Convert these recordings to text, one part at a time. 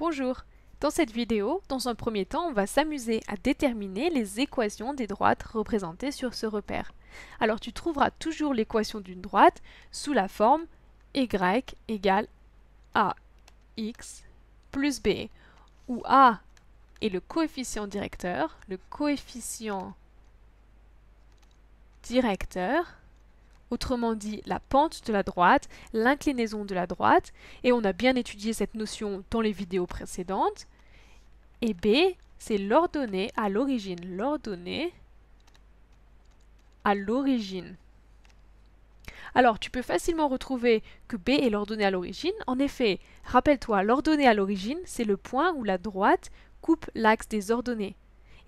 Bonjour Dans cette vidéo, dans un premier temps, on va s'amuser à déterminer les équations des droites représentées sur ce repère. Alors tu trouveras toujours l'équation d'une droite sous la forme y égale ax plus b, où a est le coefficient directeur, le coefficient directeur autrement dit la pente de la droite, l'inclinaison de la droite, et on a bien étudié cette notion dans les vidéos précédentes. Et B, c'est l'ordonnée à l'origine, l'ordonnée à l'origine. Alors, tu peux facilement retrouver que B est l'ordonnée à l'origine. En effet, rappelle-toi, l'ordonnée à l'origine, c'est le point où la droite coupe l'axe des ordonnées.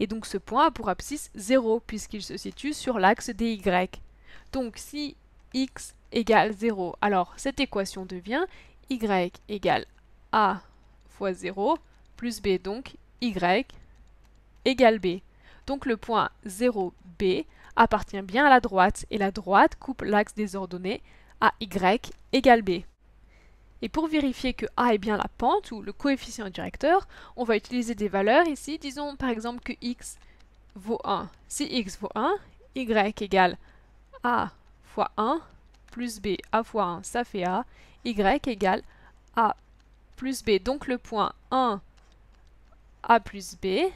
Et donc ce point a pour abscisse 0, puisqu'il se situe sur l'axe des Y. Donc si x égale 0, alors cette équation devient y égale a fois 0 plus b, donc y égale b. Donc le point 0b appartient bien à la droite, et la droite coupe l'axe des ordonnées à y égale b. Et pour vérifier que A est bien la pente ou le coefficient directeur, on va utiliser des valeurs ici. Disons par exemple que x vaut 1. Si x vaut 1, y égale a fois 1 plus b a fois 1, ça fait a, y égale a plus b. Donc le point 1, a plus b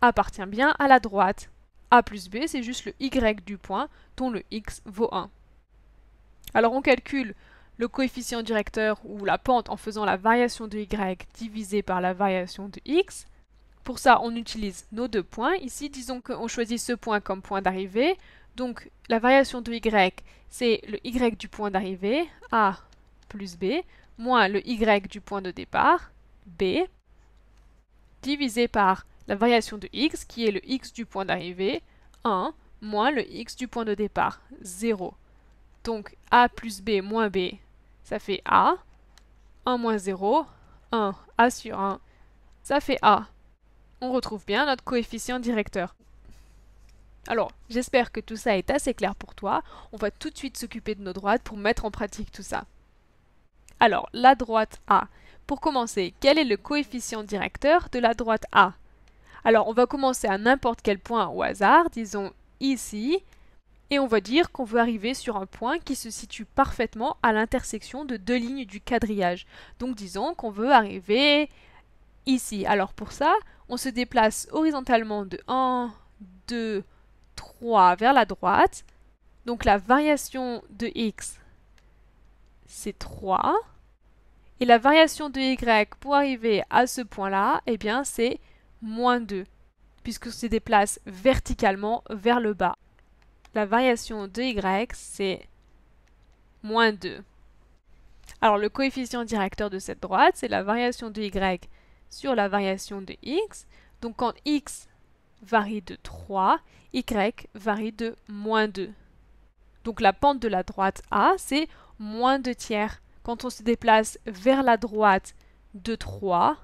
appartient bien à la droite. a plus b, c'est juste le y du point dont le x vaut 1. Alors on calcule le coefficient directeur ou la pente en faisant la variation de y divisée par la variation de x. Pour ça, on utilise nos deux points. Ici, disons qu'on choisit ce point comme point d'arrivée, donc la variation de y, c'est le y du point d'arrivée, a plus b, moins le y du point de départ, b, divisé par la variation de x, qui est le x du point d'arrivée, 1, moins le x du point de départ, 0. Donc a plus b moins b, ça fait a. 1 moins 0, 1, a sur 1, ça fait a. On retrouve bien notre coefficient directeur. Alors, j'espère que tout ça est assez clair pour toi. On va tout de suite s'occuper de nos droites pour mettre en pratique tout ça. Alors, la droite A. Pour commencer, quel est le coefficient directeur de la droite A Alors, on va commencer à n'importe quel point au hasard, disons ici, et on va dire qu'on veut arriver sur un point qui se situe parfaitement à l'intersection de deux lignes du quadrillage. Donc, disons qu'on veut arriver ici. Alors, pour ça, on se déplace horizontalement de 1, 2, 3 vers la droite. Donc la variation de x, c'est 3. Et la variation de y pour arriver à ce point-là, et eh bien c'est moins 2, puisque se déplace verticalement vers le bas. La variation de y, c'est moins 2. Alors le coefficient directeur de cette droite, c'est la variation de y sur la variation de x. Donc quand x varie de 3, y varie de moins 2. Donc la pente de la droite A, c'est moins 2 tiers. Quand on se déplace vers la droite de 3,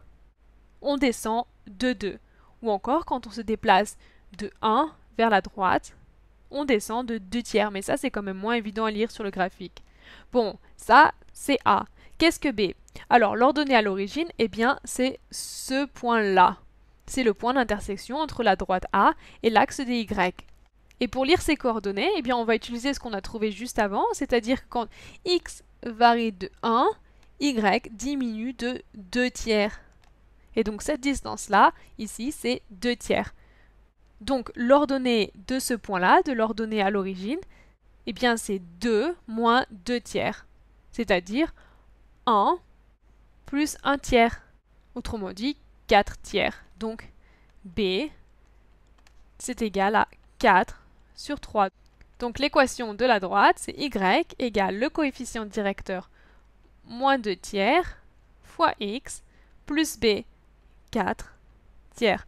on descend de 2. Ou encore, quand on se déplace de 1 vers la droite, on descend de 2 tiers. Mais ça, c'est quand même moins évident à lire sur le graphique. Bon, ça, c'est A. Qu'est-ce que B Alors, l'ordonnée à l'origine, eh bien, c'est ce point-là. C'est le point d'intersection entre la droite A et l'axe des Y. Et pour lire ces coordonnées, eh bien, on va utiliser ce qu'on a trouvé juste avant, c'est-à-dire que quand x varie de 1, y diminue de 2 tiers. Et donc cette distance-là, ici, c'est 2 tiers. Donc l'ordonnée de ce point-là, de l'ordonnée à l'origine, eh bien c'est 2 moins 2 tiers, c'est-à-dire 1 plus 1 tiers, autrement dit 4 tiers. Donc B, c'est égal à 4 sur 3. Donc l'équation de la droite, c'est y égale le coefficient directeur moins 2 tiers fois x plus b 4 tiers.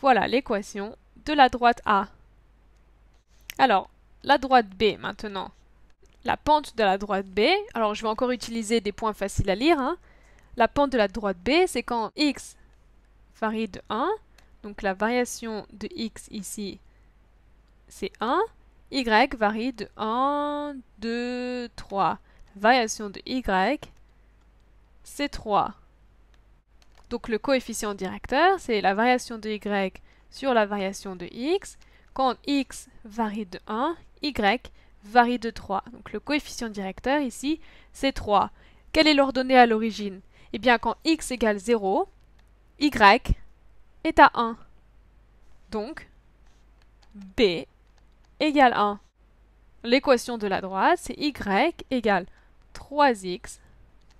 Voilà l'équation de la droite A. Alors, la droite B maintenant. La pente de la droite B, alors je vais encore utiliser des points faciles à lire. Hein. La pente de la droite B, c'est quand x varie de 1. Donc la variation de x ici, c'est 1. y varie de 1, 2, 3. La variation de y, c'est 3. Donc le coefficient directeur, c'est la variation de y sur la variation de x. Quand x varie de 1, y varie de 3. Donc le coefficient directeur ici, c'est 3. Quelle est l'ordonnée à l'origine Eh bien quand x égale 0, y est à 1. Donc, b égale 1. L'équation de la droite, c'est y égale 3x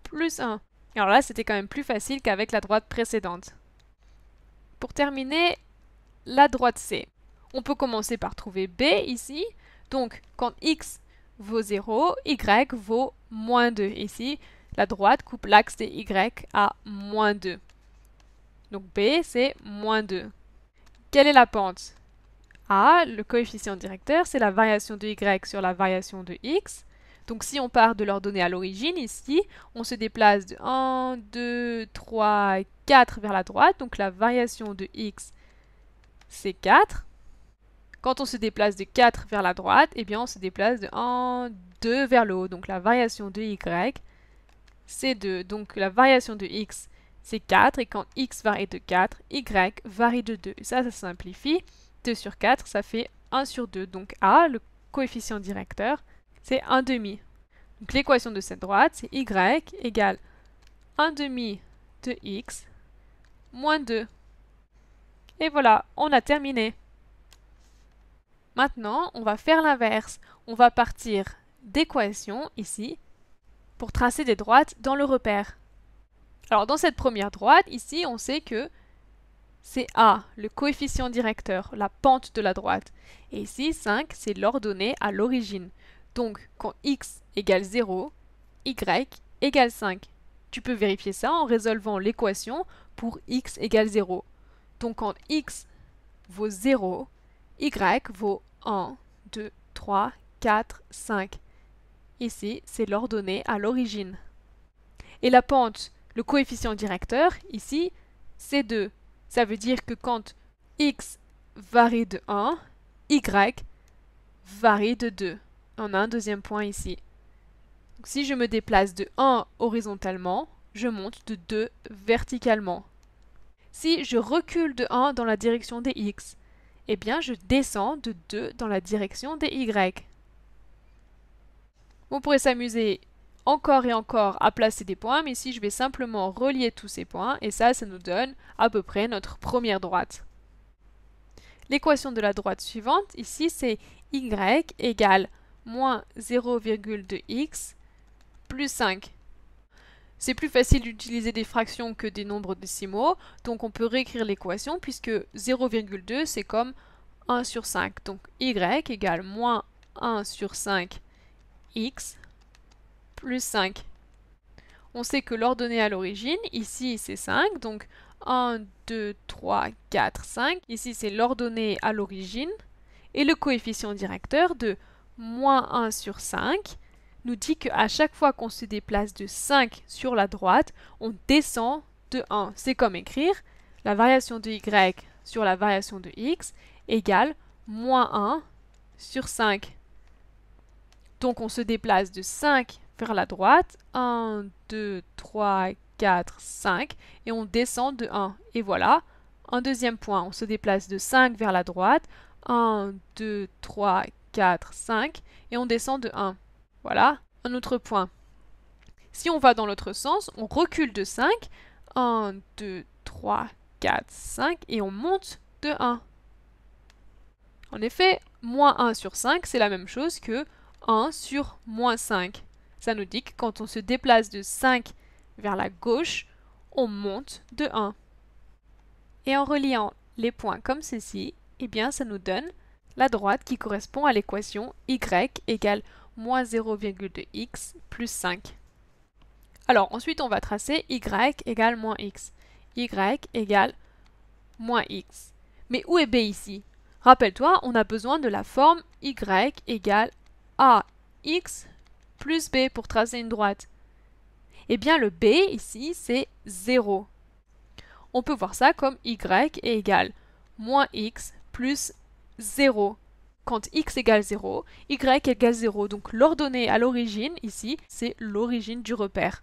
plus 1. Alors là, c'était quand même plus facile qu'avec la droite précédente. Pour terminer, la droite C. On peut commencer par trouver B ici. Donc, quand x vaut 0, y vaut moins 2. Ici, la droite coupe l'axe des y à moins 2. Donc B, c'est moins 2. Quelle est la pente A, le coefficient directeur, c'est la variation de Y sur la variation de X. Donc si on part de l'ordonnée à l'origine, ici, on se déplace de 1, 2, 3, 4 vers la droite. Donc la variation de X, c'est 4. Quand on se déplace de 4 vers la droite, eh bien on se déplace de 1, 2 vers le haut. Donc la variation de y, c'est 2. Donc la variation de x, c'est 4, et quand x varie de 4, y varie de 2. Ça, ça simplifie. 2 sur 4, ça fait 1 sur 2. Donc a, le coefficient directeur, c'est 1 demi. Donc l'équation de cette droite, c'est y égale 1 demi de x moins 2. Et voilà, on a terminé. Maintenant, on va faire l'inverse. On va partir d'équations ici pour tracer des droites dans le repère. Alors dans cette première droite, ici, on sait que c'est A, le coefficient directeur, la pente de la droite. Et ici, 5, c'est l'ordonnée à l'origine. Donc, quand x égale 0, y égale 5. Tu peux vérifier ça en résolvant l'équation pour x égale 0. Donc, quand x vaut 0, y vaut 1, 2, 3, 4, 5. Ici, c'est l'ordonnée à l'origine. Et la pente le coefficient directeur, ici, c'est 2. Ça veut dire que quand x varie de 1, y varie de 2. On a un deuxième point ici. si je me déplace de 1 horizontalement, je monte de 2 verticalement. Si je recule de 1 dans la direction des x, eh bien je descends de 2 dans la direction des y. On pourrait s'amuser encore et encore à placer des points, mais ici je vais simplement relier tous ces points, et ça, ça nous donne à peu près notre première droite. L'équation de la droite suivante, ici, c'est y égale moins 0,2x plus 5. C'est plus facile d'utiliser des fractions que des nombres décimaux, donc on peut réécrire l'équation puisque 0,2 c'est comme 1 sur 5. Donc y égale moins 1 sur 5 x plus 5. On sait que l'ordonnée à l'origine, ici c'est 5, donc 1, 2, 3, 4, 5. Ici c'est l'ordonnée à l'origine. Et le coefficient directeur de moins 1 sur 5 nous dit qu'à chaque fois qu'on se déplace de 5 sur la droite, on descend de 1. C'est comme écrire la variation de y sur la variation de x égale moins 1 sur 5. Donc on se déplace de 5 vers la droite. 1, 2, 3, 4, 5. Et on descend de 1. Et voilà. Un deuxième point, on se déplace de 5 vers la droite. 1, 2, 3, 4, 5. Et on descend de 1. Voilà. Un autre point. Si on va dans l'autre sens, on recule de 5. 1, 2, 3, 4, 5. Et on monte de 1. En effet, moins 1 sur 5, c'est la même chose que 1 sur moins 5. Ça nous dit que quand on se déplace de 5 vers la gauche, on monte de 1. Et en reliant les points comme ceci, eh bien ça nous donne la droite qui correspond à l'équation y égale moins 0,2x plus 5. Alors ensuite on va tracer y égale moins x. y égale moins x. Mais où est b ici Rappelle-toi, on a besoin de la forme y égale ax plus b pour tracer une droite Eh bien le b ici c'est 0. On peut voir ça comme y est égal moins x plus 0. Quand x égale 0, y égale 0. Donc l'ordonnée à l'origine ici c'est l'origine du repère.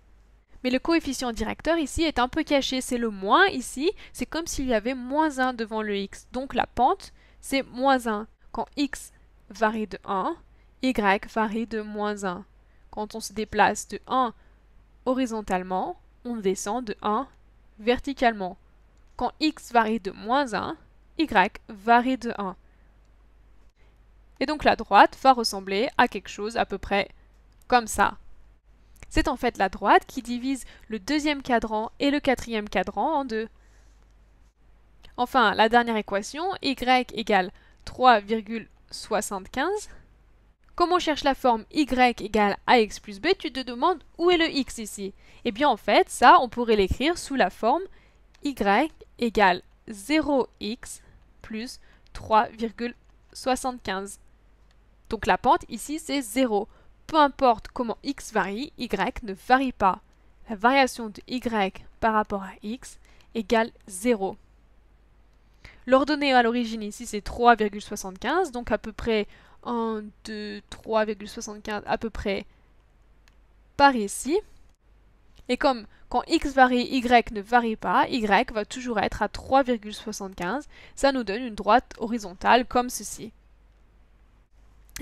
Mais le coefficient directeur ici est un peu caché, c'est le moins ici, c'est comme s'il y avait moins 1 devant le x. Donc la pente, c'est moins 1. Quand x varie de 1, y varie de moins 1. Quand on se déplace de 1 horizontalement, on descend de 1 verticalement. Quand x varie de moins 1, y varie de 1. Et donc la droite va ressembler à quelque chose à peu près comme ça. C'est en fait la droite qui divise le deuxième cadran et le quatrième cadran en deux. Enfin, la dernière équation, y égale 3,75 Comment on cherche la forme y égale ax plus b, tu te demandes où est le x ici Eh bien en fait, ça, on pourrait l'écrire sous la forme y égale 0x plus 3,75. Donc la pente ici, c'est 0. Peu importe comment x varie, y ne varie pas. La variation de y par rapport à x égale 0. L'ordonnée à l'origine ici, c'est 3,75, donc à peu près 1, 2, 3,75 à peu près par ici. Et comme quand x varie, y ne varie pas, y va toujours être à 3,75, ça nous donne une droite horizontale comme ceci.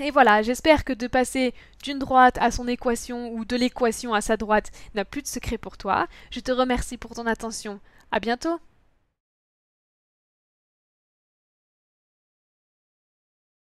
Et voilà, j'espère que de passer d'une droite à son équation ou de l'équation à sa droite n'a plus de secret pour toi. Je te remercie pour ton attention. À bientôt